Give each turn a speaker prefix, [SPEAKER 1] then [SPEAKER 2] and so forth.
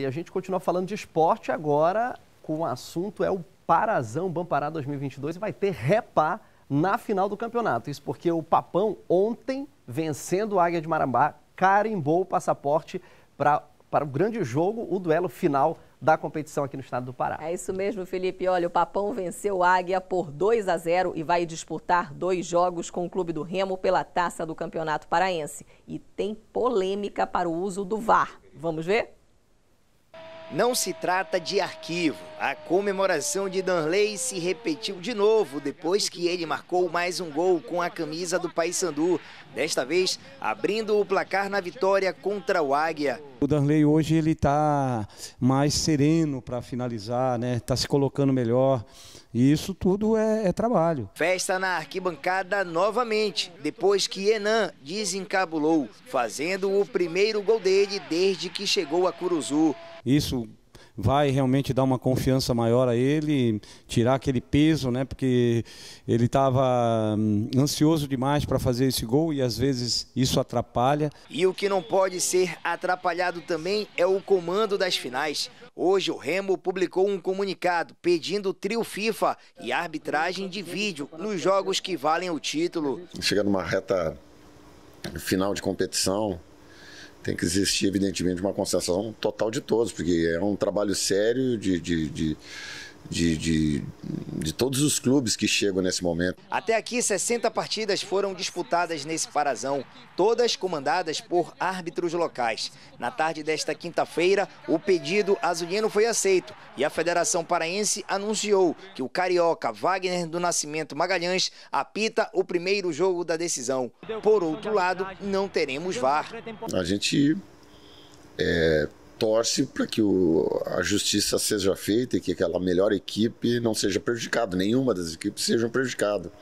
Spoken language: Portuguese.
[SPEAKER 1] E a gente continua falando de esporte agora, com o assunto é o Parazão Bampará 2022 e vai ter repá na final do campeonato. Isso porque o Papão ontem, vencendo o Águia de Marambá, carimbou o passaporte para para o grande jogo, o duelo final da competição aqui no estado do Pará.
[SPEAKER 2] É isso mesmo, Felipe. Olha, o Papão venceu o Águia por 2 a 0 e vai disputar dois jogos com o Clube do Remo pela taça do Campeonato Paraense. E tem polêmica para o uso do VAR. Vamos ver?
[SPEAKER 3] Não se trata de arquivo. A comemoração de Danley se repetiu de novo depois que ele marcou mais um gol com a camisa do Paysandu, desta vez abrindo o placar na vitória contra o Águia.
[SPEAKER 4] O Danley hoje ele está mais sereno para finalizar, né? Está se colocando melhor. E isso tudo é, é, trabalho.
[SPEAKER 3] Festa na arquibancada novamente, depois que Enan desencabulou, fazendo o primeiro gol dele desde que chegou a Curuzu.
[SPEAKER 4] Isso vai realmente dar uma confiança maior a ele, tirar aquele peso, né? Porque ele estava hum, ansioso demais para fazer esse gol e às vezes isso atrapalha.
[SPEAKER 3] E o que não pode ser atrapalhado também é o comando das finais. Hoje o Remo publicou um comunicado pedindo trio FIFA e arbitragem de vídeo nos jogos que valem o título.
[SPEAKER 5] Chega numa reta final de competição, tem que existir, evidentemente, uma concessão total de todos, porque é um trabalho sério de, de, de de, de, de, todos os clubes que chegam nesse momento.
[SPEAKER 3] Até aqui, 60 partidas foram disputadas nesse Parazão, todas comandadas por árbitros locais. Na tarde desta quinta-feira, o pedido azulino foi aceito e a Federação Paraense anunciou que o carioca Wagner do Nascimento Magalhães apita o primeiro jogo da decisão. Por outro lado, não teremos VAR.
[SPEAKER 5] A gente é, torce para que o, a justiça seja feita e que aquela melhor equipe não seja prejudicada, nenhuma das equipes seja prejudicada.